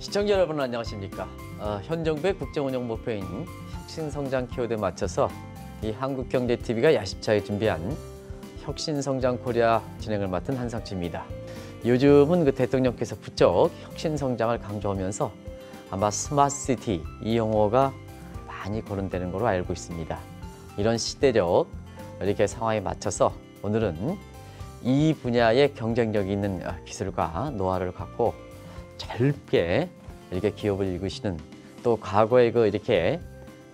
시청자 여러분 안녕하십니까? 어, 현 정부의 국정운영 목표인 혁신성장 키워드에 맞춰서 이 한국경제TV가 야심차게 준비한 혁신성장 코리아 진행을 맡은 한상치입니다. 요즘은 그 대통령께서 부쩍 혁신성장을 강조하면서 아마 스마트시티 이 용어가 많이 거론되는 걸로 알고 있습니다. 이런 시대적 이렇게 상황에 맞춰서 오늘은 이 분야의 경쟁력 있는 기술과 노하우를 갖고 짧게 이렇게 기업을 읽으시는 또과거에그 이렇게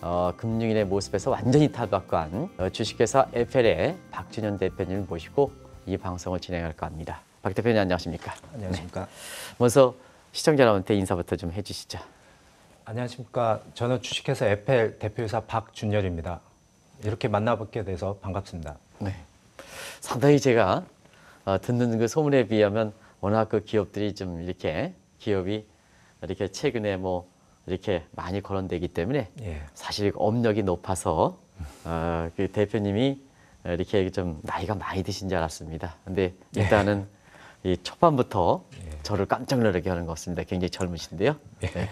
어, 금융인의 모습에서 완전히 탈바한 어, 주식회사 FL의 박준현 대표님을 모시고 이 방송을 진행할까 합니다. 박 대표님 안녕하십니까? 안녕하십니까? 네. 먼저 시청자 여러분한테 인사부터 좀 해주시죠. 안녕하십니까? 저는 주식회사 FL 대표이사 박준열입니다. 이렇게 만나뵙게 돼서 반갑습니다. 네. 상당히 제가 어, 듣는 그 소문에 비하면 워낙 그 기업들이 좀 이렇게 기업이 이렇게 최근에 뭐 이렇게 많이 거론되기 때문에 예. 사실 업력이 높아서 어, 그 대표님이 이렇게 좀 나이가 많이 드신 줄 알았습니다. 근데 예. 일단은 예. 이 초반부터 예. 저를 깜짝 놀라게 하는 것 같습니다. 굉장히 젊으신데요. 예. 네.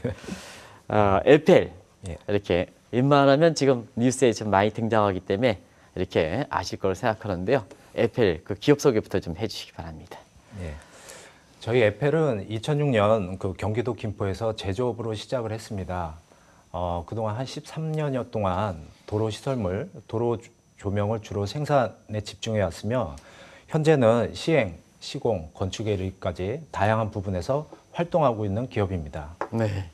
어, l p 예. 이렇게 웬만하면 지금 뉴스에 좀 많이 등장하기 때문에 이렇게 아실 걸를 생각하는데요. LPL 그 기업 소개부터 좀 해주시기 바랍니다. 저희 에펠은 2006년 그 경기도 김포에서 제조업으로 시작을 했습니다. 어, 그동안 한 13년여 동안 도로 시설물, 도로 조명을 주로 생산에 집중해 왔으며 현재는 시행, 시공, 건축에까지 다양한 부분에서 활동하고 있는 기업입니다. 네.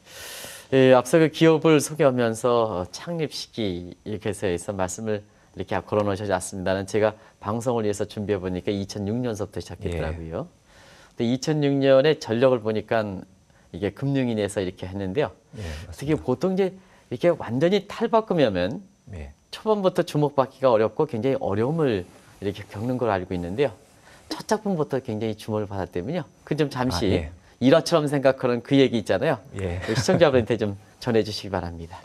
예, 앞서 그 기업을 소개하면서 창립 시기 이렇게 서 말씀을 이렇게 걸어놓으셨지 않습니다 제가 방송을 위해서 준비해 보니까 2006년서부터 시작했더라고요. 예. 근데 2006년에 전력을 보니까 이게 금융위에서 이렇게 했는데요. 예, 특히 보통 이제 이렇게 완전히 탈바꿈하면 예. 초반부터 주목받기가 어렵고 굉장히 어려움을 이렇게 겪는 걸 알고 있는데요. 첫 작품부터 굉장히 주목을 받았다면요. 그 좀 잠시 아, 예. 일화처럼 생각하는 그 얘기 있잖아요. 예. 시청자분한테 좀 전해주시기 바랍니다.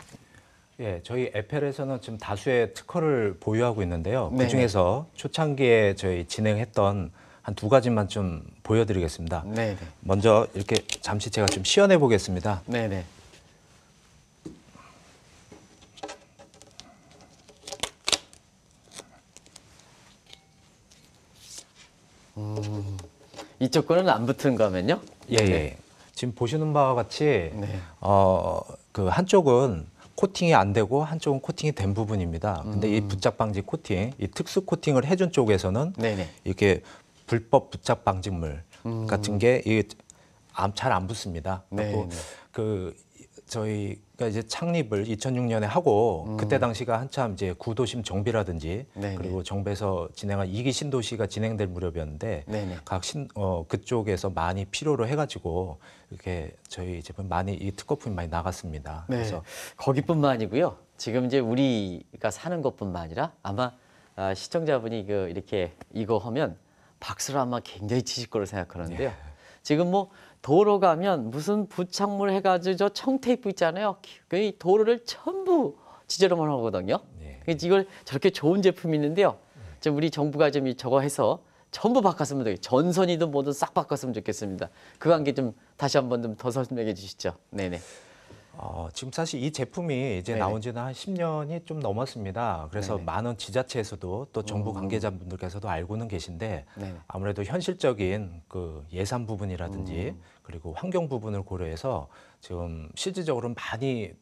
예, 저희 에펠에서는 지금 다수의 특허를 보유하고 있는데요. 네, 네. 그 중에서 초창기에 저희 진행했던 한두 가지만 좀 보여드리겠습니다. 네네. 네. 먼저 이렇게 잠시 제가 좀 시연해 보겠습니다. 네네. 네. 음, 이쪽 거는 안 붙은 거면요? 예, 예. 네. 지금 보시는 바와 같이 네. 어, 그 한쪽은 코팅이 안 되고 한쪽은 코팅이 된 부분입니다. 근데 음. 이 붙잡 방지 코팅, 이 특수 코팅을 해준 쪽에서는 네네. 이렇게 불법 부착 방지물 음. 같은 게잘 안 붙습니다. 네, 그리고 네. 그 저희가 이제 창립을 2006년에 하고 음. 그때 당시가 한참 이제 구도심 정비라든지 네네. 네. 그리고 정비에서 진행한 이기 신도시가 진행될 무렵이었는데 네, 각 신, 어, 그쪽에서 많이 필요로 해가지고 이렇게 저희 제품 많이 이 특허품이 많이 나갔습니다. 네. 그래서 거기뿐만 아니고요. 지금 이제 우리가 사는 것뿐만 아니라 아마 아, 시청자분이 그 이렇게 이거 하면 박수를 아마 굉장히 치실 거로 생각하는데요. 예. 지금 뭐 도로 가면 무슨 부착물 해가지고 저 청테이프 있잖아요. 그 도로를 전부 지저로만 하거든요. 예. 이걸 저렇게 좋은 제품이 있는데요. 지금 우리 정부가 좀 저거 해서 전부 바꿨으면 되겠 전선이든 뭐든 싹 바꿨으면 좋겠습니다. 그 관계 좀 다시 한번 좀 더 설명해 주시죠. 네네. 어, 지금 사실 이 제품이 이제 네네. 나온 지는 한 10년이 좀 넘었습니다. 그래서 네네. 많은 지자체에서도 또 정부 음. 관계자분들께서도 알고는 계신데 네네. 아무래도 현실적인 그 예산 부분이라든지 음. 그리고 환경 부분을 고려해서 지금 실질적으로는 많이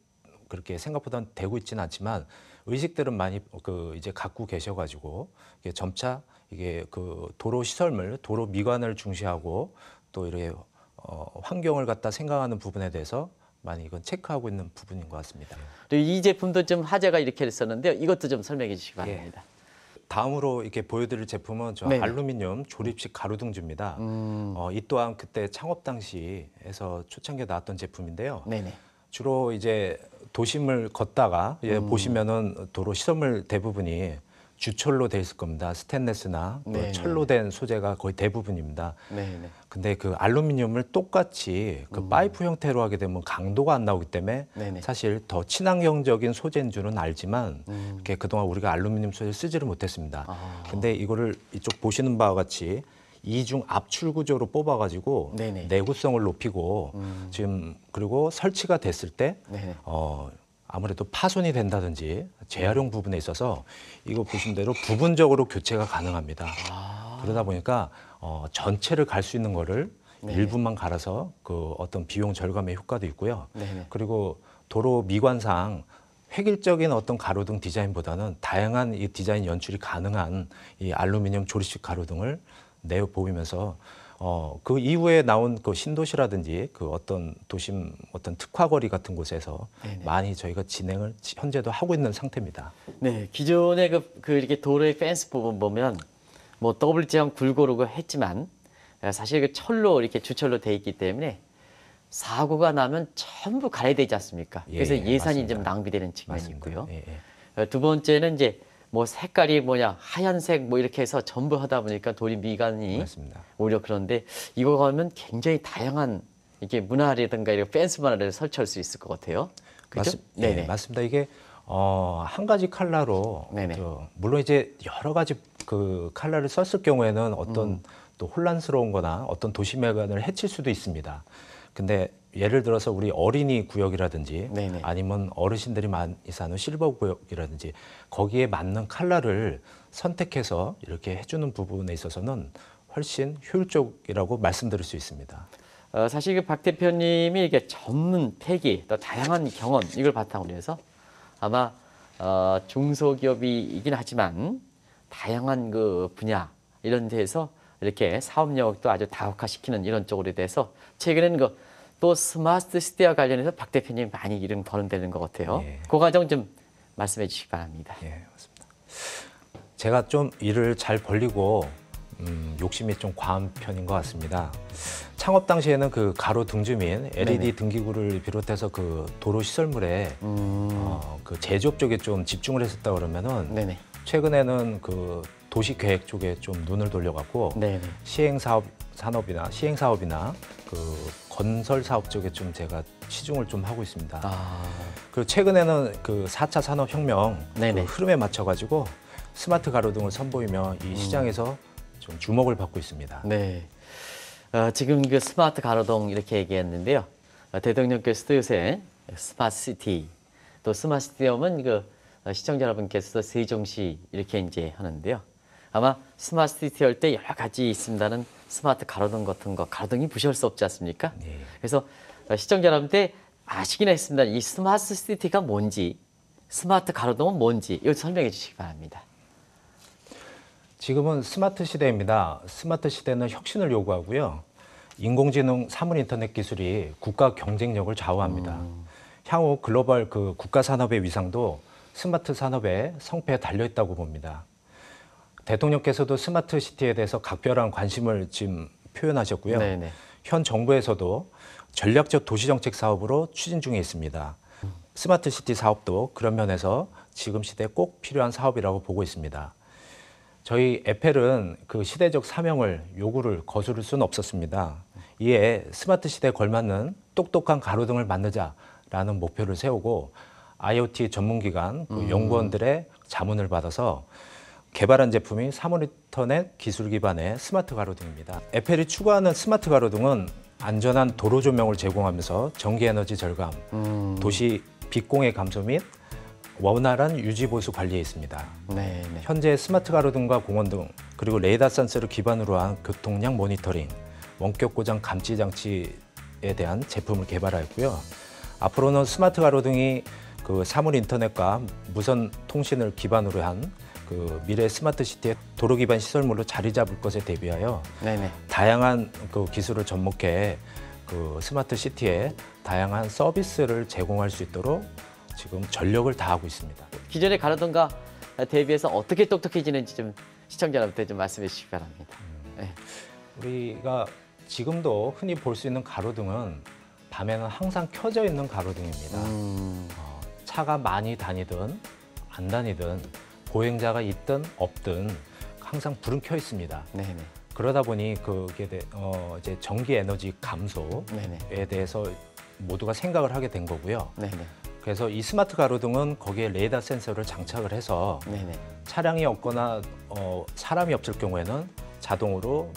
그렇게 생각보다 는 되고 있지는 않지만 의식들은 많이 그 이제 갖고 계셔가지고 이게 점차 이게 그 도로 시설물, 도로 미관을 중시하고 또 이렇게 어, 환경을 갖다 생각하는 부분에 대해서 많이 이건 체크하고 있는 부분인 것 같습니다. 그리고 이 제품도 좀 화제가 이렇게 됐었는데요. 이것도 좀 설명해 주시기 예. 바랍니다. 예. 다음으로 이렇게 보여드릴 제품은 저 네. 알루미늄 조립식 가루등지입니다. 음. 어, 이 또한 그때 창업 당시에서 초창기에 나왔던 제품인데요. 네네. 주로 이제 도심을 걷다가 예, 음. 보시면은 도로 시설물 대부분이 주철로 돼 있을 겁니다. 스테인레스나 네, 네, 철로 된 소재가 거의 대부분입니다. 네, 네. 근데 그 알루미늄을 똑같이 그 음. 파이프 형태로 하게 되면 강도가 안 나오기 때문에 네네. 네. 사실 더 친환경적인 소재인 줄은 알지만 음. 이렇게 그동안 우리가 알루미늄 소재를 쓰지를 못했습니다. 아. 근데 이거를 이쪽 보시는 바와 같이 이중 압출 구조로 뽑아가지고 네네. 네. 내구성을 높이고 음. 지금 그리고 설치가 됐을 때 네네. 어. 아무래도 파손이 된다든지 재활용 부분에 있어서 이거 보신 대로 부분적으로 교체가 가능합니다. 아. 그러다 보니까 어, 전체를 갈 수 있는 거를 네. 일부만 갈아서 그 어떤 비용 절감의 효과도 있고요. 네네. 네. 그리고 도로 미관상 획일적인 어떤 가로등 디자인보다는 다양한 이 디자인 연출이 가능한 이 알루미늄 조립식 가로등을 내어 보이면서 어, 그 이후에 나온 그 신도시라든지 그 어떤 도심 어떤 특화거리 같은 곳에서 네네. 많이 저희가 진행을 현재도 하고 있는 상태입니다. 네, 기존의 그, 그 이렇게 도로의 펜스 부분 보면 뭐 더블지형 굴고루고 했지만 예, 사실 그 철로 이렇게 주철로 돼 있기 때문에 사고가 나면 전부 가야 되지 않습니까? 그래서 예, 예 산이맞좀 낭비되는 측면이 맞습니다. 있고요. 예, 예. 어, 두 번째는 이제 뭐 색깔이 뭐냐 하얀색 뭐 이렇게 해서 전부 하다 보니까 도리 미간이 맞습니다. 오히려 그런데 이거 가면 굉장히 다양한 이게 문화라든가 이런 댄스 문화를 설치할 수 있을 것 같아요. 그죠? 네, 네, 맞습니다. 이게 어, 한 가지 칼라로 저, 물론 이제 여러 가지 그 칼라를 썼을 경우에는 어떤 음. 또 혼란스러운 거나 어떤 도시매관을 해칠 수도 있습니다. 근데 예를 들어서 우리 어린이 구역이라든지 네네. 아니면 어르신들이 많이 사는 실버 구역이라든지 거기에 맞는 칼라를 선택해서 이렇게 해주는 부분에 있어서는 훨씬 효율적이라고 말씀드릴 수 있습니다. 어, 사실 그박 대표님이 이게 전문 폐기 또 다양한 경험 이걸 바탕으로 해서 아마 어, 중소기업이긴 하지만 다양한 그 분야 이런 데에서 이렇게 사업 영역도 아주 다각화시키는 이런 쪽으로 돼서 최근에는 그또 스마트 시대와 관련해서 박 대표님 많이 이름 거론되는 것 같아요. 예. 그 과정 좀 말씀해 주시기 바랍니다. 예, 맞습니다. 제가 좀 일을 잘 벌리고 음, 욕심이 좀 과한 편인 것 같습니다. 창업 당시에는 그 가로 등주민 LED 네네. 등기구를 비롯해서 그 도로 시설물에 음... 어, 그 제조업 쪽에 좀 집중을 했었다 그러면은 네네. 최근에는 그 도시 계획 쪽에 좀 눈을 돌려갖고 시행 사업 산업이나 시행 사업이나 그 건설 사업 쪽에 좀 제가 치중을 좀 하고 있습니다. 아... 그리고 최근에는 그 4차 산업혁명 그 흐름에 맞춰가지고 스마트 가로등을 선보이며 이 음. 시장에서 음... 좀 주목을 받고 있습니다. 네. 어, 지금 그 스마트 가로등 이렇게 얘기했는데요. 어, 대통령께서도 요새 스마트시티 또 스마트시티엄은 그 어, 시청자 여러분께서도 세종시 이렇게 이제 하는데요. 아마 스마트시티 할 때 여러 가지 있습니다는 스마트 가로등 같은 거 가로등이 부셔올 수 없지 않습니까? 네. 그래서 시청자 여러분들 아시긴 했습니다. 이 스마트 시티가 뭔지 스마트 가로등은 뭔지 이걸 설명해 주시기 바랍니다. 지금은 스마트 시대입니다. 스마트 시대는 혁신을 요구하고요. 인공지능 사물 인터넷 기술이 국가 경쟁력을 좌우합니다. 음. 향후 글로벌 그 국가 산업의 위상도 스마트 산업의 성패에 달려 있다고 봅니다. 대통령께서도 스마트 시티에 대해서 각별한 관심을 지금 표현하셨고요. 네네. 네. 현 정부에서도 전략적 도시정책 사업으로 추진 중에 있습니다. 스마트 시티 사업도 그런 면에서 지금 시대에 꼭 필요한 사업이라고 보고 있습니다. 저희 에펠은 그 시대적 사명을 요구를 거스를 수는 없었습니다. 이에 스마트 시대에 걸맞는 똑똑한 가로등을 만들자라는 목표를 세우고 IoT 전문기관 그 음. 연구원들의 자문을 받아서 개발한 제품이 사모니터넷 기술 기반의 스마트 가로등입니다. 에펠이 추구하는 스마트 가로등은 안전한 도로 조명을 제공하면서 전기 에너지 절감, 음. 도시 빛공해 감소 및 원활한 유지 보수 관리에 있습니다. 네, 네. 현재 스마트 가로등과 공원 등 그리고 레이더 센서를 기반으로 한 교통량 모니터링, 원격 고장 감지 장치에 대한 제품을 개발하였고요. 앞으로는 스마트 가로등이 그 사물 인터넷과 무선 통신을 기반으로 한그 미래 스마트 시티의 도로 기반 시설물로 자리 잡을 것에 대비하여 네네. 다양한 그 기술을 접목해 그 스마트 시티에 다양한 서비스를 제공할 수 있도록 지금 전력을 다하고 있습니다. 기존의 가로등과 대비해서 어떻게 똑똑해지는지 좀 시청자 여러분께좀 말씀해 주시기 바랍니다. 음. 네. 우리가 지금도 흔히 볼 수 있는 가로등은 밤에는 항상 켜져 있는 가로등입니다. 음... 어, 차가 많이 다니든 안 다니든 보행자가 있든 없든 항상 불은 켜 있습니다. 네네. 그러다 보니 그게 대, 어, 이제 전기 에너지 감소에 네네. 대해서 모두가 생각을 하게 된 거고요. 네네. 그래서 이 스마트 가로등은 거기에 레이더 센서를 장착을 해서 차량이 없거나 어, 사람이 없을 경우에는 자동으로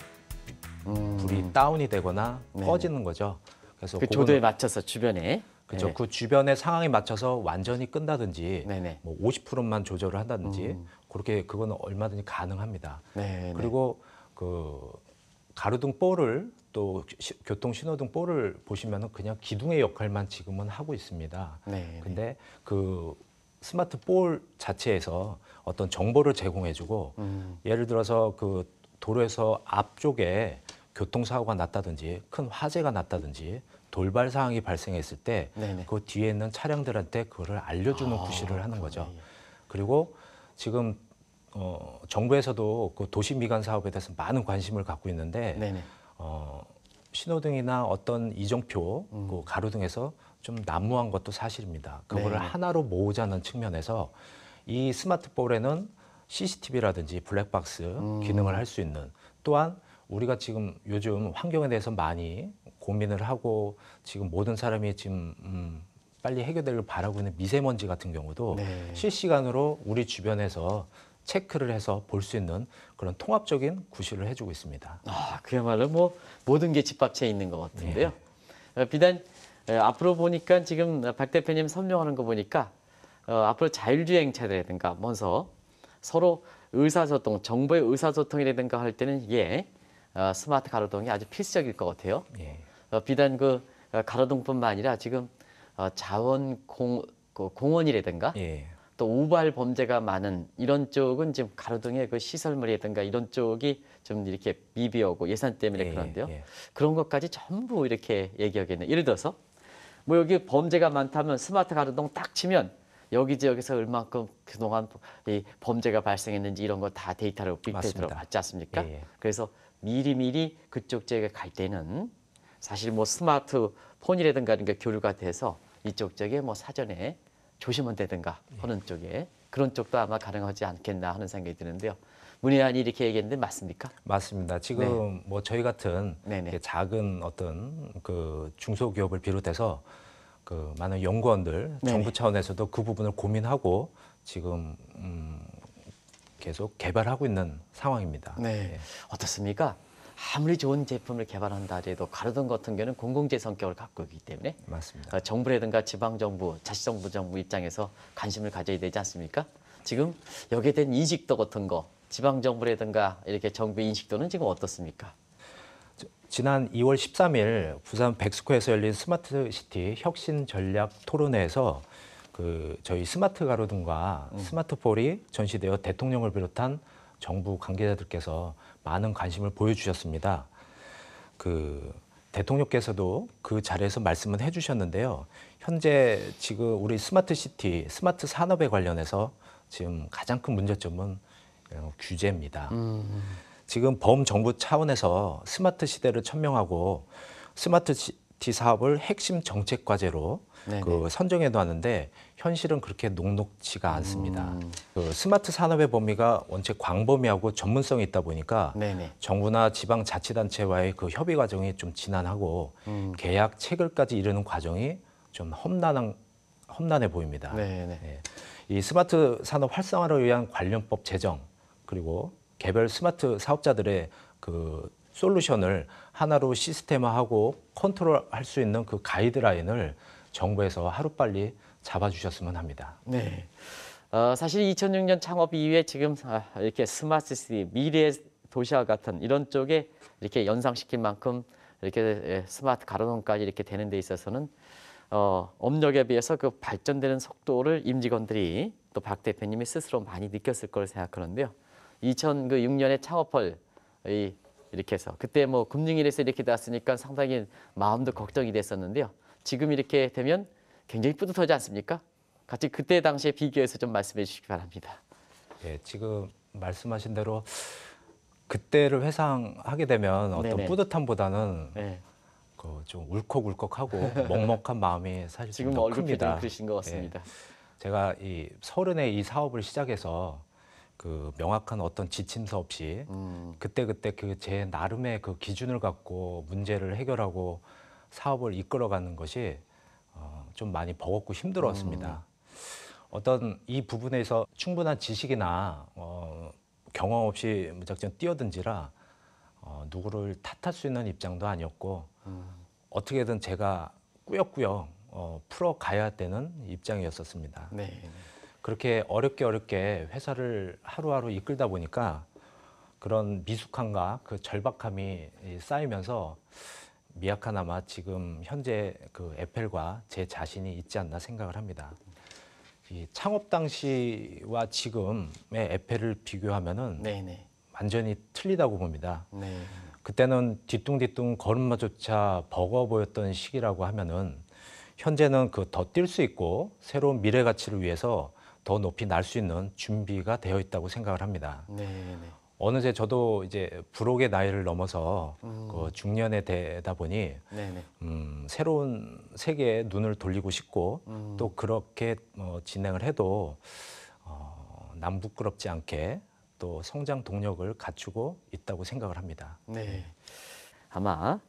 음... 불이 다운이 되거나 꺼지는 거죠. 그래서 그 조도에 맞춰서 주변에 그렇죠. 그 주변의 상황에 맞춰서 완전히 끈다든지 네네. 뭐 50%만 조절을 한다든지 음. 그렇게 그건 얼마든지 가능합니다. 네 그리고 그 가로등 볼을 또 시, 교통 신호등 볼을 보시면은 그냥 기둥의 역할만 지금은 하고 있습니다. 네, 네. 근데 그 스마트 볼 자체에서 어떤 정보를 제공해주고 음. 예를 들어서 그 도로에서 앞쪽에 교통사고가 났다든지 큰 화재가 났다든지 돌발 상황이 발생했을 때 그 뒤에 있는 차량들한테 그거를 알려주는 아, 구실을 하는 거죠. 그리고 지금 어, 정부에서도 그 도시미관 사업에 대해서 많은 관심을 갖고 있는데 네네. 어, 신호등이나 어떤 이정표, 음. 그 가로등에서 좀 난무한 것도 사실입니다. 그거를 네 하나로 모으자는 측면에서 이 스마트볼에는 CCTV라든지 블랙박스 음. 기능을 할 수 있는 또한 우리가 지금 요즘 환경에 대해서 많이 고민을 하고 지금 모든 사람이 지금 음, 빨리 해결되길 바라고 있는 미세먼지 같은 경우도 네. 실시간으로 우리 주변에서 체크를 해서 볼 수 있는 그런 통합적인 구실을 해주고 있습니다. 아, 그야말로 뭐 모든 게 집합체에 있는 것 같은데요. 네. 어, 비단 에, 앞으로 보니까 지금 박 대표님 설명하는 거 보니까 어, 앞으로 자율주행차라든가 먼저 서로 의사소통, 정부의 의사소통이라든가 할 때는 예, 어, 스마트 가로등이 아주 필수적일 것 같아요. 예. 어, 비단 그 어, 가로등뿐만 아니라 지금 어, 자원 공, 그 공원이라든가 예. 또 우발 범죄가 많은 이런 쪽은 지금 가로등의 그 시설물이라든가 이런 쪽이 좀 이렇게 미비하고 예산 때문에 예, 그런데요. 예. 그런 것까지 전부 이렇게 얘기하겠네요. 예를 들어서 뭐 여기 범죄가 많다면 스마트 가로등 딱 치면 여기 지역에서 얼만큼 그동안 이 범죄가 발생했는지 이런 거 다 데이터를 빅데이터로 맞지 않습니까? 예, 예, 그래서 미리미리 그쪽 지역에 갈 때는 사실 뭐 스마트폰이라든가 이런 게 교류가 돼서 이쪽 저에뭐 사전에 조심은 되든가 예. 하는 네. 쪽에 그런 쪽도 아마 가능하지 않겠나 하는 생각이 드는데요. 문의안이 이렇게 얘기했는데 맞습니까? 맞습니다. 지금 네. 뭐 저희 같은 네네. 작은 어떤 그 중소기업을 비롯해서 그 많은 연구원들 네네. 정부 차원에서도 그 부분을 고민하고 지금 음 계속 개발하고 있는 상황입니다. 네. 네. 어떻습니까? 아무리 좋은 제품을 개발한다 해도 가로등 같은 경우는 공공재 성격을 갖고 있기 때문에 맞습니다. 어, 정부라든가 지방정부, 자치정부 정부 입장에서 관심을 가져야 되지 않습니까? 지금 여기에 대한 인식도 같은 거 지방정부라든가 이렇게 정부의 인식도는 지금 어떻습니까? 지난 2월 13일 부산 백스코에서 열린 스마트시티 혁신 전략 토론회에서 그 저희 스마트 가로등과 음. 스마트 볼이 전시되어 대통령을 비롯한 정부 관계자들께서 많은 관심을 보여주셨습니다. 그 대통령께서도 그 자리에서 말씀을 해주셨는데요. 현재 지금 우리 스마트 시티, 스마트 산업에 관련해서 지금 가장 큰 문제점은 어, 규제입니다. 음. 음. 지금 범정부 차원에서 스마트 시대를 천명하고 스마트 시, i 사업을 핵심 정책 과제로 그 선정해 놨는데 현실은 그렇게 녹록치가 않습니다. 음. 그 스마트 산업의 범위가 원체 광범위하고 전문성이 있다 보니까 네네. 정부나 지방 자치단체와의 그 협의 과정이 좀 지난하고 음. 계약 체결까지 이르는 과정이 좀 험난한 험난해 보입니다. 네네. 네. 이 스마트 산업 활성화를 위한 관련법 제정 그리고 개별 스마트 사업자들의 그 솔루션을 하나로 시스템화하고 컨트롤할 수 있는 그 가이드라인을 정부에서 하루빨리 잡아주셨으면 합니다. 네. 어, 사실 2006년 창업 이후에 지금 아, 이렇게 스마트 시티, 미래의 도시와 같은 이런 쪽에 이렇게 연상시킬 만큼 이렇게 예, 스마트 가로등까지 이렇게 되는 데 있어서는 어, 업력에 비해서 그 발전되는 속도를 임직원들이 또 박 대표님이 스스로 많이 느꼈을 거 생각하는데요. 2006년에 그 창업할 이 이렇게 해서 그때 뭐 금융일에서 이렇게 나왔으니까 상당히 마음도 걱정이 됐었는데요. 지금 이렇게 되면 굉장히 뿌듯하지 않습니까? 같이 그때 당시에 비교해서 좀 말씀해 주시기 바랍니다. 예, 지금 말씀하신 대로 그때를 회상하게 되면 어떤 네네. 뿌듯함보다는 네. 예. 그좀 울컥울컥하고 먹먹한 마음이 사실 지금 얼굴 큽니다. 그러신 것 예. 같습니다. 예, 제가 이 서른에 이 사업을 시작해서 그 명확한 어떤 지침서 없이 음. 그때그때 그 제 나름의 그 기준을 갖고 문제를 해결하고 사업을 이끌어가는 것이 어, 좀 많이 버겁고 힘들었습니다. 음. 어떤 이 부분에서 충분한 지식이나 어, 경험 없이 무작정 뛰어든지라 어, 누구를 탓할 수 있는 입장도 아니었고 음. 어떻게든 제가 꾸역꾸역 어, 풀어가야 되는 입장이었었습니다. 네. 그렇게 어렵게 어렵게 회사를 하루하루 이끌다 보니까 그런 미숙함과 그 절박함이 쌓이면서 미약하나마 지금 현재 그 에펠과 제 자신이 있지 않나 생각을 합니다. 이 창업 당시와 지금의 에펠을 비교하면은 네네. 네. 완전히 틀리다고 봅니다. 네. 그때는 뒤뚱뒤뚱 걸음마조차 버거워 보였던 시기라고 하면은 현재는 그 더 뛸 수 있고 새로운 미래 가치를 위해서 더 높이 날 수 있는 준비가 되어 있다고 생각을 합니다. 네. 네, 네. 어느새 저도 이제 불혹의 나이를 넘어서 음. 그 중년에 되다 보니 네네. 네. 음, 새로운 세계에 눈을 돌리고 싶고 음. 또 그렇게 어, 진행을 해도 어, 남부끄럽지 않게 또 성장 동력을 갖추고 있다고 생각을 합니다. 네. 아마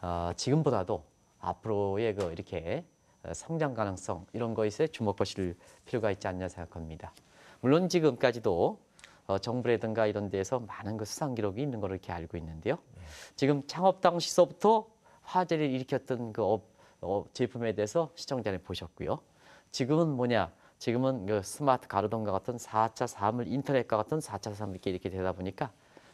어, 지금보다도 앞으로의 그 이렇게 어, 성장 가능성 이런 것에 주목하실 필요가 있지 않냐 생각합니다. 물론 지금까지도 어, 정부라든가 이런 데에서 많은 그 수상 기록이 있는 걸 이렇게 알고 있는데요. 지금 창업 당시서부터 화제를 일으켰던 그 업, 업 어, 제품에 대해서 시청자님 보셨고요. 지금은 뭐냐? 지금은 그 스마트 가로등과 같은 4차 사물 인터넷과 같은 4차 사물 이렇게 이렇게 되다 보니까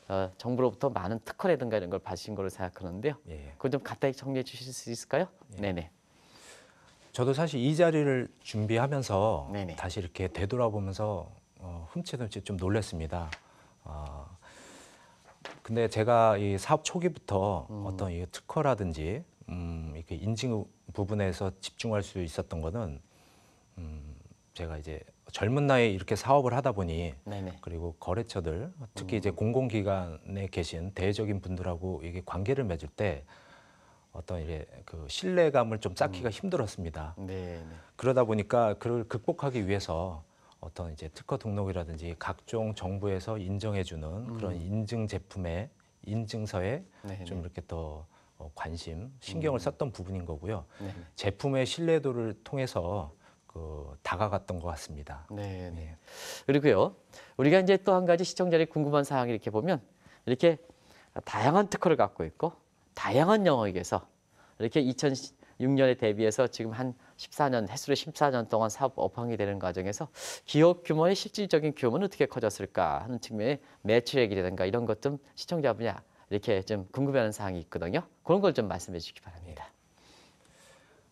어, 정부로부터 많은 특허라든가 이런 걸 받으신 거를 생각하는데요. 예. 그건 좀 간단히 정리해 주실 수 있을까요? 예. 네네. 저도 사실 이 자리를 준비하면서 네네. 다시 이렇게 되돌아보면서 어, 흠칫흠칫 좀 놀랐습니다. 어, 근데 제가 이 사업 초기부터 음. 어떤 이 특허라든지 음, 이렇게 인증 부분에서 집중할 수 있었던 거는 음, 제가 이제 젊은 나이에 이렇게 사업을 하다 보니 네네. 그리고 거래처들 특히 음. 이제 공공기관에 계신 대외적인 분들하고 이게 관계를 맺을 때 어떤 이게 그 신뢰감을 좀 쌓기가 음. 힘들었습니다. 네, 네. 그러다 보니까 그를 극복하기 위해서 어떤 이제 특허 등록이라든지 각종 정부에서 인정해주는 음. 그런 인증 제품의 인증서에 네네. 좀 네. 이렇게 더 어, 관심, 신경을 음. 썼던 부분인 거고요. 네, 네 제품의 신뢰도를 통해서 그 다가갔던 것 같습니다. 네. 네. 예. 그리고요, 우리가 이제 또 한 가지 시청자들이 궁금한 사항이 이렇게 보면 이렇게 다양한 특허를 갖고 있고 다양한 영역에서 이렇게 2006년에 대비해서 지금 한 14년, 해수로 14년 동안 사업 업황이 되는 과정에서 기업 규모의 실질적인 규모는 어떻게 커졌을까 하는 측면의 매출액이라든가 이런 것좀 시청자분이 이렇게 좀 궁금해하는 사항이 있거든요. 그런 걸 좀 말씀해 주시기 바랍니다. 예.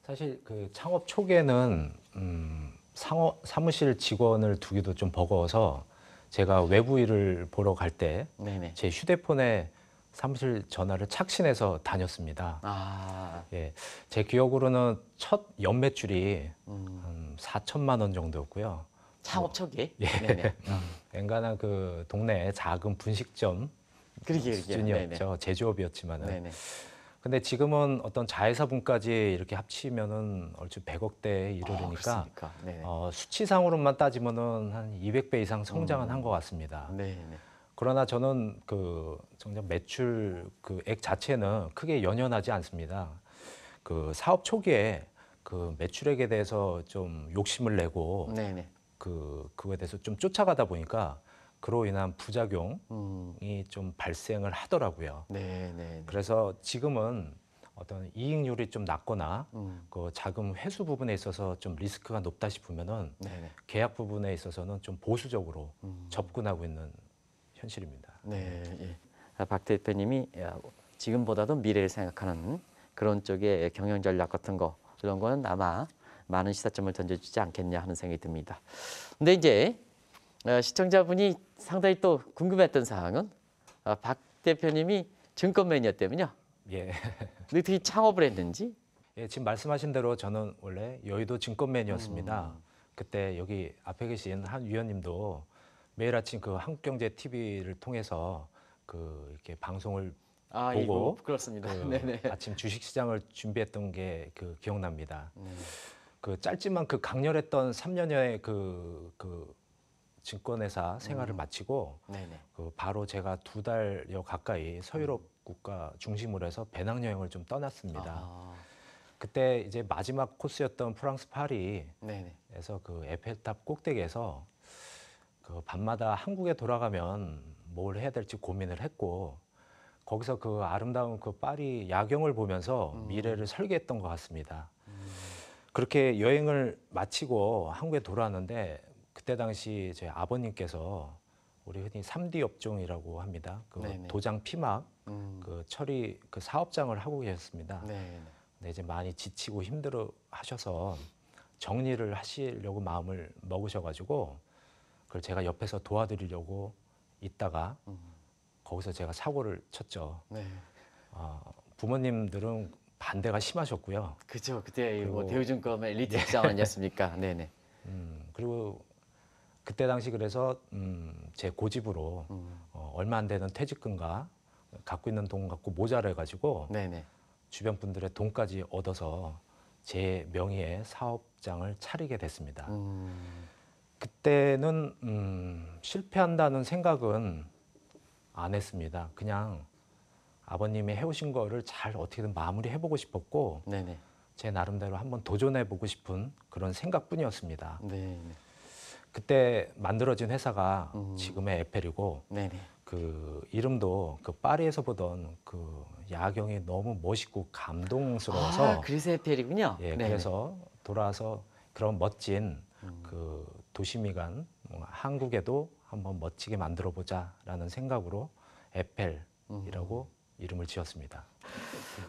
사실 그 창업 초기에는 음, 상어, 사무실 직원을 두기도 좀 버거워서 제가 외부 일을 보러 갈 때 제 휴대폰에 사무실 전화를 착신해서 다녔습니다. 아. 예, 제 기억으로는 첫 연매출이 음. 한 4천만 원 정도였고요. 창업 초기. 예. 네 엔간한 그 동네 작은 분식점 그러게, 그러게. 수준이었죠. 네네. 제조업이었지만은. 네네. 근데 지금은 어떤 자회사분까지 이렇게 합치면은 얼추 100억대에 이르르니까네 아, 어, 수치상으로만 따지면은 한 200배 이상 성장은 음. 한것 같습니다. 네네. 그러나 저는 그 정작 매출 그 액 자체는 크게 연연하지 않습니다. 그 사업 초기에 그 매출액에 대해서 좀 욕심을 내고 네네. 그 그거에 대해서 좀 쫓아가다 보니까 그로 인한 부작용이 음. 좀 발생을 하더라고요. 네네. 그래서 지금은 어떤 이익률이 좀 낮거나 음. 그 자금 회수 부분에 있어서 좀 리스크가 높다 싶으면은 네네. 계약 부분에 있어서는 좀 보수적으로 음. 접근하고 있는 현실입니다. 네, 네. 예. 아, 박 대표님이 지금보다도 미래를 생각하는 그런 쪽의 경영 전략 같은 거 이런 거 아마 많은 시사점을 던져주지 않겠냐 하는 생각이 듭니다. 근데 이제 어, 시청자분이 상당히 또 궁금했던 사항은 어, 박 대표님이 증권맨이었다면요. 예. 어떻게 창업을 했는지? 예, 지금 말씀하신 대로 저는 원래 여의도 증권맨이었습니다. 음. 그때 여기 앞에 계신 한 위원님도 매일 아침 그 한국경제 TV를 통해서 그 이렇게 방송을 아, 보고 이거, 그렇습니다. 그 아침 주식 시장을 준비했던 게 그 기억납니다. 음. 그 짧지만 그 강렬했던 3년여의 그, 그 증권회사 생활을 음. 마치고 네네. 그 바로 제가 두 달여 가까이 서유럽 음. 국가 중심으로 해서 배낭여행을 좀 떠났습니다. 아. 그때 이제 마지막 코스였던 프랑스 파리에서 네네. 그 에펠탑 꼭대기에서 그 밤마다 한국에 돌아가면 뭘 해야 될지 고민을 했고 거기서 그 아름다운 그 파리 야경을 보면서 음. 미래를 설계했던 것 같습니다. 음. 그렇게 여행을 마치고 한국에 돌아왔는데 그때 당시 저희 아버님께서 우리 흔히 삼디 업종이라고 합니다. 그 네네. 도장 피막, 음. 그 처리 그 사업장을 하고 계셨습니다. 네 근데 이제 많이 지치고 힘들어 하셔서 정리를 하시려고 마음을 먹으셔가지고 그걸 제가 옆에서 도와드리려고 있다가 음. 거기서 제가 사고를 쳤죠. 네. 어, 부모님들은 반대가 심하셨고요. 그죠 그때 뭐 대우증권 엘리트 시장 네. 아니었습니까? 네네. 음, 그리고 그때 당시 그래서 음, 제 고집으로 음. 어, 얼마 안 되는 퇴직금과 갖고 있는 돈 갖고 모자래 가지고 네네. 주변 분들의 돈까지 얻어서 제 명의의 사업장을 차리게 됐습니다. 음. 그때는 음, 실패한다는 생각은 안 했습니다. 그냥 아버님이 해오신 거를 잘 어떻게든 마무리해보고 싶었고 네네. 제 나름대로 한번 도전해보고 싶은 그런 생각뿐이었습니다. 네네. 그때 만들어진 회사가 음. 지금의 에펠이고 네네. 그 이름도 그 파리에서 보던 그 야경이 너무 멋있고 감동스러워서 아, 그리스 에펠이군요. 예, 그래서 돌아서 와 그런 멋진 음. 그 도시미간 한국에도 한번 멋지게 만들어 보자라는 생각으로 에펠이라고 음. 이름을 지었습니다.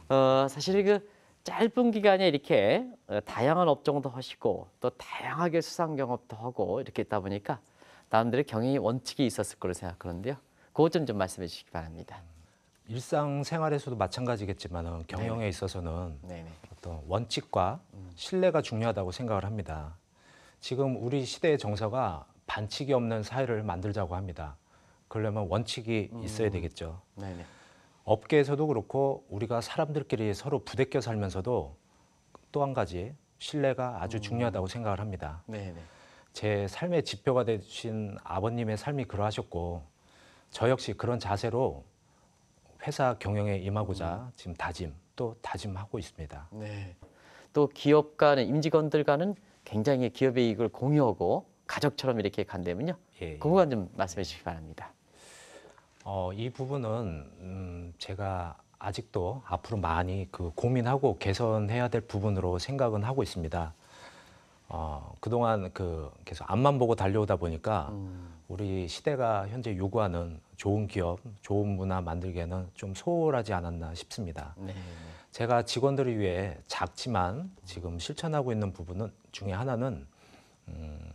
어, 사실 그 짧은 기간에 이렇게 어, 다양한 업종도 하시고 또 다양하게 수상 경험도 하고 이렇게 있다 보니까 남들의 경영의 원칙이 있었을 거로 생각하는데요. 그것 좀, 좀 말씀해 주시기 바랍니다. 음, 일상생활에서도 마찬가지겠지만 경영에 네 있어서는 네네. 어떤 원칙과 음. 신뢰가 중요하다고 생각을 합니다. 지금 우리 시대의 정서가 반칙이 없는 사회를 만들자고 합니다. 그러려면 원칙이 있어야 음. 되겠죠. 네네. 업계에서도 그렇고 우리가 사람들끼리 서로 부대껴 살면서도 또 한 가지 신뢰가 아주 음. 중요하다고 생각을 합니다. 네네. 제 삶의 지표가 되신 아버님의 삶이 그러하셨고 저 역시 그런 자세로 회사 경영에 임하고자 음. 지금 다짐 또 다짐하고 있습니다. 네. 또 기업 간의 임직원들 간은 굉장히 기업의 이익을 공유하고 가족처럼 이렇게 간다면요. 예, 예. 그 부분 좀 말씀해 주시기 바랍니다. 어, 이 부분은 음, 제가 아직도 앞으로 많이 그 고민하고 개선해야 될 부분으로 생각은 하고 있습니다. 어, 그동안 그 계속 앞만 보고 달려오다 보니까 음. 우리 시대가 현재 요구하는 좋은 기업, 좋은 문화 만들기에는 좀 소홀하지 않았나 싶습니다. 네. 제가 직원들을 위해 작지만 지금 실천하고 있는 부분은 중에 하나는 음,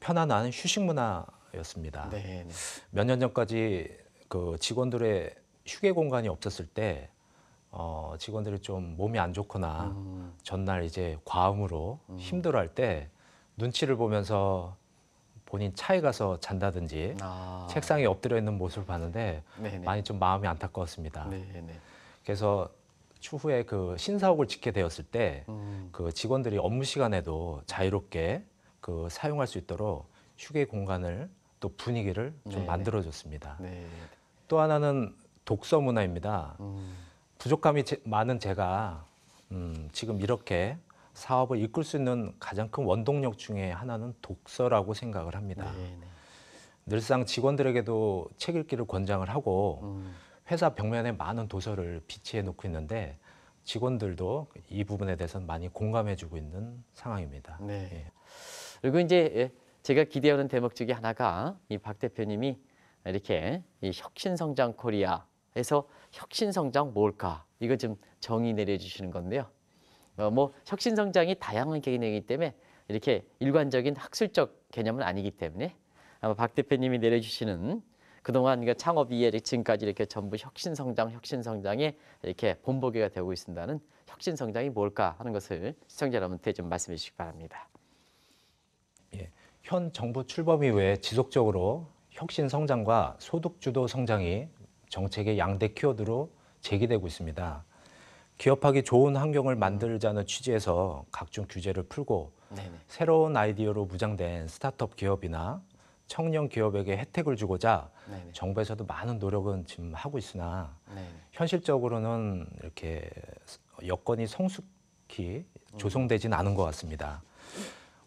편안한 휴식 문화였습니다. 네, 네. 몇년 전까지 그 직원들의 휴게 공간이 없었을 때 어, 직원들이 좀 몸이 안 좋거나 음. 전날 이제 과음으로 음. 힘들어할 때 눈치를 보면서 본인 차에 가서 잔다든지 아. 책상에 엎드려 있는 모습을 봤는데 네네. 네. 많이 좀 마음이 안타까웠습니다. 네네. 네. 그래서 추후에 그 신사옥을 짓게 되었을 때그 음. 직원들이 업무 시간에도 자유롭게 그 사용할 수 있도록 휴게 공간을 또 분위기를 좀네 만들어줬습니다. 네또 하나는 독서 문화입니다. 음. 부족함이 제, 많은 제가 음, 지금 이렇게 사업을 이끌 수 있는 가장 큰 원동력 중에 하나는 독서라고 생각을 합니다. 네, 네. 늘상 직원들에게도 책 읽기를 권장을 하고 음. 회사 벽면에 많은 도서를 비치해 놓고 있는데 직원들도 이 부분에 대해서는 많이 공감해주고 있는 상황입니다. 네. 예. 그리고 이제 예, 제가 기대하는 대목 중에 하나가 이 박 대표님이 이렇게 이 혁신성장 코리아에서 혁신성장 뭘까 이거 좀 정의 내려주시는 건데요. 어, 뭐 혁신성장이 다양한 개념이기 때문에 이렇게 일관적인 학술적 개념은 아니기 때문에 아마 박 대표님이 내려주시는 그동안 이게 창업 이에 지금까지 이렇게 전부 혁신 성장, 혁신 성장에 이렇게 본보기가 되고 있습니다는 혁신 성장이 뭘까 하는 것을 시청자 여러분께좀 말씀해 주시기 바랍니다. 예, 현 정부 출범 이후에 지속적으로 혁신 성장과 소득 주도 성장이 정책의 양대 키워드로 제기되고 있습니다. 기업하기 좋은 환경을 만들자는 취지에서 각종 규제를 풀고 네네. 새로운 아이디어로 무장된 스타트업 기업이나 청년 기업에게 혜택을 주고자 네네. 정부에서도 많은 노력은 지금 하고 있으나 네네. 현실적으로는 이렇게 여건이 성숙히 음. 조성되지는 않은 것 같습니다.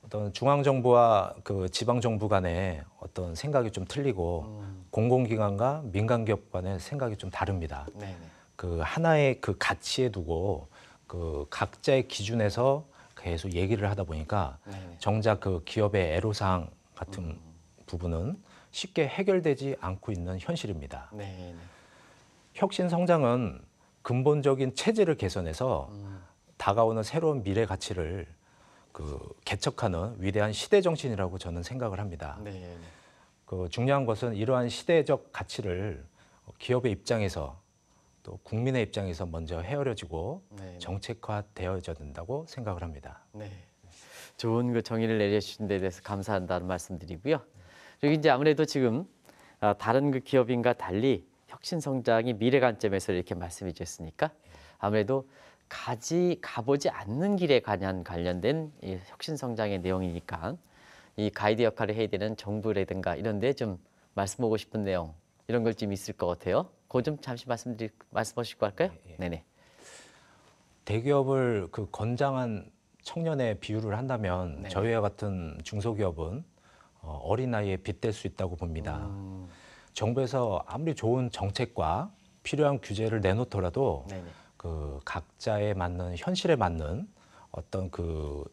어떤 중앙 정부와 그 지방 정부 간의 어떤 생각이 좀 틀리고 음. 공공기관과 민간 기업 간의 생각이 좀 다릅니다. 네네. 그 하나의 그 가치에 두고 그 각자의 기준에서 계속 얘기를 하다 보니까 정작 그 기업의 애로사항 같은 음. 부분은 쉽게 해결되지 않고 있는 현실입니다. 네, 네. 혁신 성장은 근본적인 체제를 개선해서 음. 다가오는 새로운 미래 가치를 그 개척하는 위대한 시대 정신이라고 저는 생각을 합니다. 네. 네. 그 중요한 것은 이러한 시대적 가치를 기업의 입장에서 또 국민의 입장에서 먼저 헤아려지고 네. 네. 정책화되어야 된다고 생각을 합니다. 네. 좋은 그 정의를 내려주신 데 대해서 감사한다는 말씀드리고요. 여기 이제 아무래도 지금 어, 다른 그 기업인과 달리 혁신 성장이 미래 관점에서 이렇게 말씀해 주셨으니까 아무래도 가지 가보지 않는 길에 관한 관련된 이 혁신 성장의 내용이니까 이 가이드 역할을 해야 되는 정부라든가 이런데 좀 말씀 보고 싶은 내용 이런 걸 좀 있을 것 같아요. 그거 좀 잠시 말씀드릴말씀하실거 할까요? 예, 예. 네네. 대기업을 그 건장한 청년의 비유를 한다면 네 저희와 같은 중소기업은 어, 어린아이에 빗댈 수 있다고 봅니다. 음. 정부에서 아무리 좋은 정책과 필요한 규제를 내놓더라도 네네. 그 각자에 맞는 현실에 맞는 어떤 그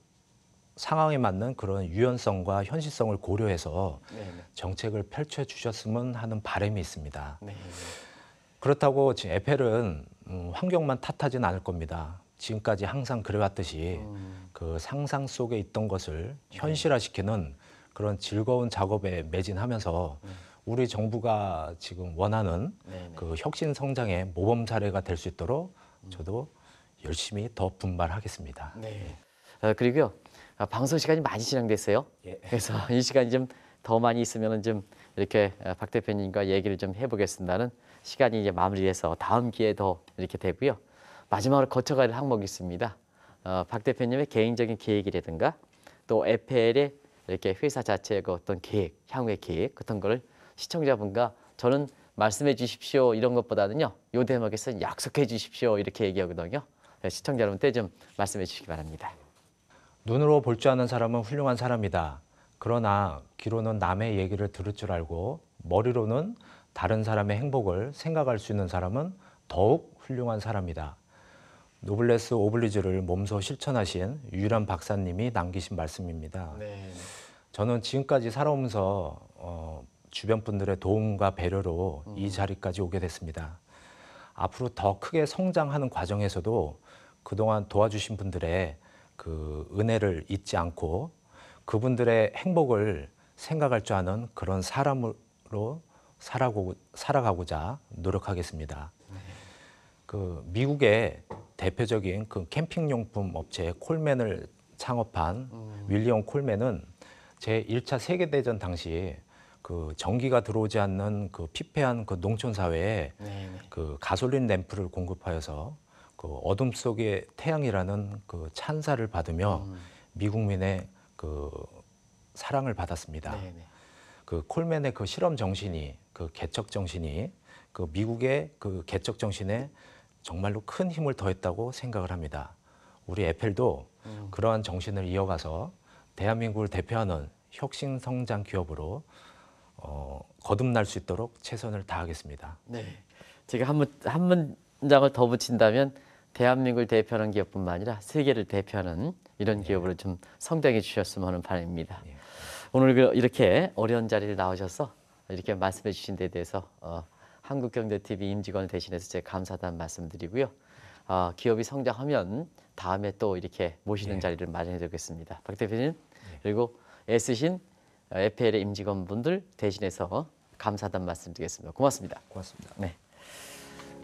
상황에 맞는 그런 유연성과 현실성을 고려해서 네네. 정책을 펼쳐 주셨으면 하는 바람이 있습니다. 네네. 그렇다고 지금 에펠은 음, 환경만 탓하진 않을 겁니다. 지금까지 항상 그래왔듯이 음. 그 상상 속에 있던 것을 네. 현실화시키는 그런 즐거운 작업에 매진하면서 음. 우리 정부가 지금 원하는 네, 네. 그 혁신 성장의 모범 사례가 될 수 있도록 음. 저도 열심히 더 분발하겠습니다. 네. 아, 그리고요 아, 방송 시간이 많이 진행됐어요. 예. 그래서 이 시간 좀더 많이 있으면 좀 이렇게 아, 박 대표님과 얘기를 좀 해보겠습니다는 시간이 이제 마무리해서 다음 기회에 더 이렇게 되고요. 마지막으로 거쳐갈 항목이 있습니다. 어, 박 대표님의 개인적인 계획이라든가 또 FL의 이렇게 회사 자체의 그 어떤 계획, 향후의 계획 같은 거를 시청자분과 저는 말씀해 주십시오 이런 것보다는요 요 대목에서 약속해 주십시오 이렇게 얘기하거든요 네, 시청자 여러분께 좀 말씀해 주시기 바랍니다 눈으로 볼 줄 아는 사람은 훌륭한 사람이다 그러나 귀로는 남의 얘기를 들을 줄 알고 머리로는 다른 사람의 행복을 생각할 수 있는 사람은 더욱 훌륭한 사람이다 노블레스 오블리주를 몸소 실천하신 유일한 박사님이 남기신 말씀입니다. 네. 저는 지금까지 살아오면서 어, 주변 분들의 도움과 배려로 음. 이 자리까지 오게 됐습니다. 앞으로 더 크게 성장하는 과정에서도 그동안 도와주신 분들의 그 은혜를 잊지 않고 그분들의 행복을 생각할 줄 아는 그런 사람으로 살아고, 살아가고자 노력하겠습니다. 네. 그 미국의 대표적인 그 캠핑용품 업체 콜맨을 창업한 음. 윌리엄 콜맨은 제 1차 세계대전 당시 그 전기가 들어오지 않는 그 피폐한 그 농촌 사회에 네네. 그 가솔린 램프를 공급하여서 그 어둠 속의 태양이라는 그 찬사를 받으며 음. 미국민의 그 사랑을 받았습니다. 네네. 그 콜맨의 그 실험 정신이 그 개척 정신이 그 미국의 그 개척 정신에 정말로 큰 힘을 더했다고 생각을 합니다. 우리 에펠도 음. 그러한 정신을 이어가서 대한민국을 대표하는 혁신 성장 기업으로 어, 거듭날 수 있도록 최선을 다하겠습니다. 네, 제가 한문 한 문장을 더 붙인다면 대한민국을 대표하는 기업뿐만 아니라 세계를 대표하는 이런 네. 기업으로 좀 성장해 주셨으면 하는 바람입니다. 네. 오늘 그 이렇게 어려운 자리를 나오셔서 이렇게 말씀해 주신 데 대해서 어, 한국경제TV 임직원을 대신해서 제 감사단 말씀드리고요. 어, 기업이 성장하면 다음에 또 이렇게 모시는 네. 자리를 마련해드리겠습니다. 박 대표님 네. 그리고 애쓰신 FL의 임직원분들 대신해서 감사단 말씀드리겠습니다. 고맙습니다. 고맙습니다. 네.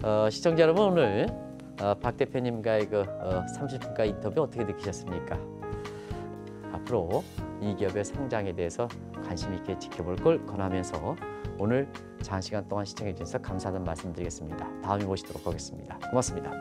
어, 시청자 여러분 오늘 어, 박 대표님과의 그 어, 30분간 인터뷰 어떻게 느끼셨습니까? 앞으로 이 기업의 성장에 대해서 관심 있게 지켜볼 걸 권하면서 오늘 장시간 동안 시청해 주셔서 감사하다는 말씀드리겠습니다. 다음에 모시도록 하겠습니다. 고맙습니다.